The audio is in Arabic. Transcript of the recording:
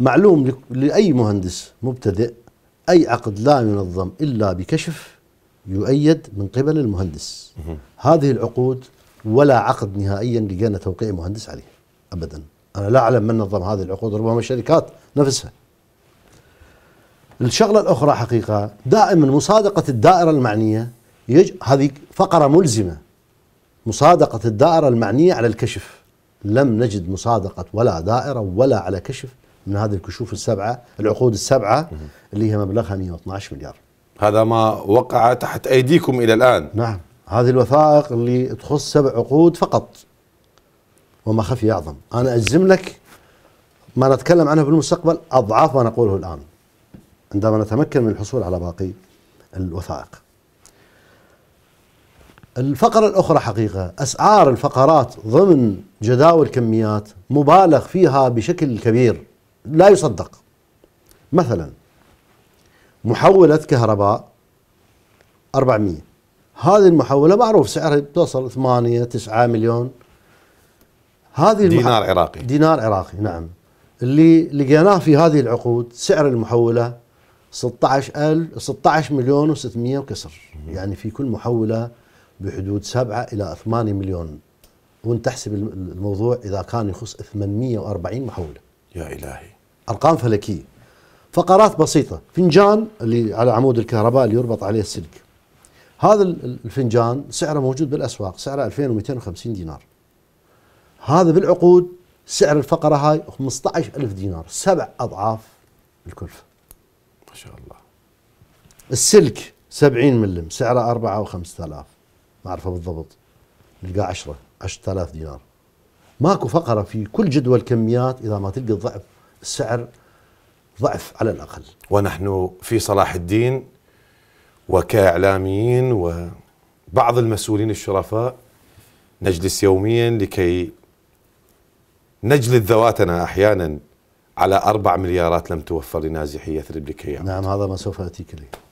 معلوم لأي مهندس مبتدئ أي عقد لا ينظم إلا بكشف يؤيد من قبل المهندس هذه العقود ولا عقد نهائيا لقينا توقيع مهندس عليه أبدا أنا لا أعلم من نظم هذه العقود ربما الشركات نفسها الشغلة الأخرى حقيقة دائما مصادقة الدائرة المعنية يج... هذه فقرة ملزمة مصادقة الدائرة المعنية على الكشف لم نجد مصادقة ولا دائرة ولا على كشف من هذه الكشوف السبعه العقود السبعه اللي هي مبلغها 112 مليار هذا ما وقع تحت ايديكم الى الان نعم هذه الوثائق اللي تخص سبع عقود فقط وما خفي اعظم انا اجزم لك ما نتكلم عنه بالمستقبل اضعاف ما نقوله الان عندما نتمكن من الحصول على باقي الوثائق الفقرة الأخرى حقيقة أسعار الفقرات ضمن جداول كميات مبالغ فيها بشكل كبير لا يصدق مثلا محولة كهرباء 400 هذه المحولة معروف سعرها توصل 8 9 مليون هذه دينار المح... عراقي دينار عراقي نعم اللي لقيناه في هذه العقود سعر المحولة 16000 16 مليون و600 وكسر يعني في كل محولة بحدود 7 إلى 8 مليون وانت تحسب الموضوع إذا كان يخص 840 محولة يا إلهي أرقام فلكية فقرات بسيطة فنجان اللي على عمود الكهرباء اللي يربط عليه السلك هذا الفنجان سعره موجود بالأسواق سعره 2250 دينار هذا بالعقود سعر الفقرة هاي 15000 دينار سبع أضعاف الكلفة ما شاء الله السلك 70 ملم سعره 4 و 5000 ما أعرفه بالضبط نلقاه 10 10000 دينار ماكو فقره في كل جدول كميات اذا ما تلقى ضعف السعر ضعف على الاقل. ونحن في صلاح الدين وكاعلاميين وبعض المسؤولين الشرفاء نجلس يوميا لكي نجلد ذواتنا احيانا على أربع مليارات لم توفر لنازحي يثرب لكي نعم هذا ما سوف اتيك اليه.